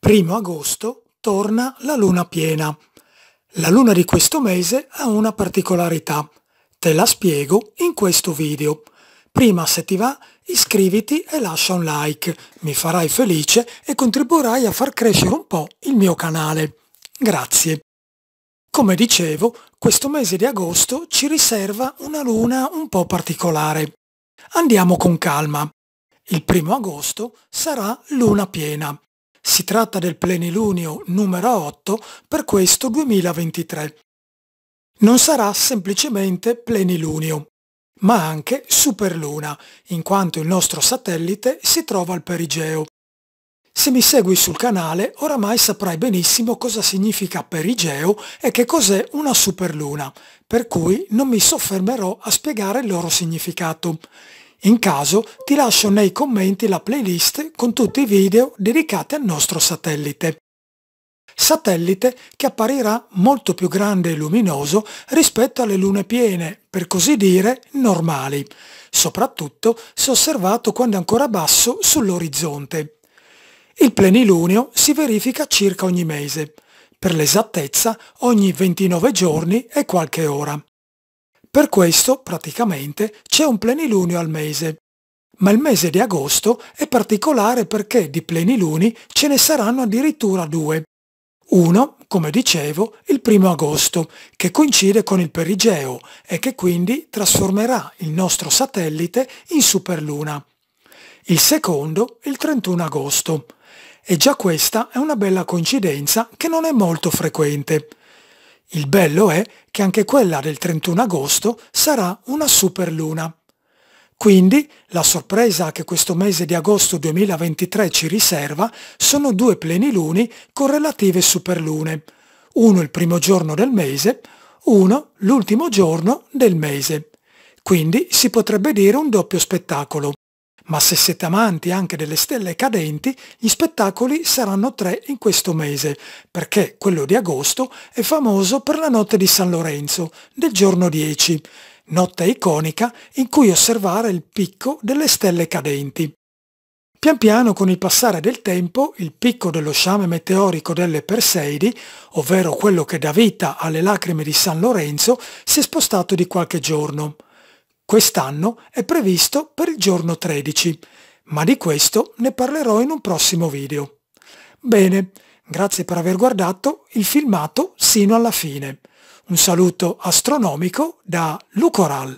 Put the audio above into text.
Primo agosto torna la luna piena. La luna di questo mese ha una particolarità. Te la spiego in questo video. Prima se ti va iscriviti e lascia un like, mi farai felice e contribuirai a far crescere un po' il mio canale. Grazie. Come dicevo, questo mese di agosto ci riserva una luna un po' particolare. Andiamo con calma. Il primo agosto sarà luna piena. Si tratta del plenilunio numero 8 per questo 2023. Non sarà semplicemente plenilunio, ma anche superluna, in quanto il nostro satellite si trova al perigeo. Se mi segui sul canale oramai saprai benissimo cosa significa perigeo e che cos'è una superluna, per cui non mi soffermerò a spiegare il loro significato. In caso ti lascio nei commenti la playlist con tutti i video dedicati al nostro satellite. Satellite che apparirà molto più grande e luminoso rispetto alle lune piene, per così dire normali, soprattutto se osservato quando è ancora basso sull'orizzonte. Il plenilunio si verifica circa ogni mese, per l'esattezza ogni 29 giorni e qualche ora. Per questo, praticamente, c'è un plenilunio al mese. Ma il mese di agosto è particolare perché di pleniluni ce ne saranno addirittura due. Uno, come dicevo, il primo agosto, che coincide con il perigeo e che quindi trasformerà il nostro satellite in superluna. Il secondo, il 31 agosto. E già questa è una bella coincidenza che non è molto frequente. Il bello è che anche quella del 31 agosto sarà una superluna. Quindi la sorpresa che questo mese di agosto 2023 ci riserva sono due pleniluni con relative superlune, uno il primo giorno del mese, uno l'ultimo giorno del mese. Quindi si potrebbe dire un doppio spettacolo ma se siete amanti anche delle stelle cadenti, gli spettacoli saranno tre in questo mese, perché quello di agosto è famoso per la notte di San Lorenzo, del giorno 10, notte iconica in cui osservare il picco delle stelle cadenti. Pian piano con il passare del tempo il picco dello sciame meteorico delle Perseidi, ovvero quello che dà vita alle lacrime di San Lorenzo, si è spostato di qualche giorno. Quest'anno è previsto per il giorno 13, ma di questo ne parlerò in un prossimo video. Bene, grazie per aver guardato il filmato sino alla fine. Un saluto astronomico da Lucoral.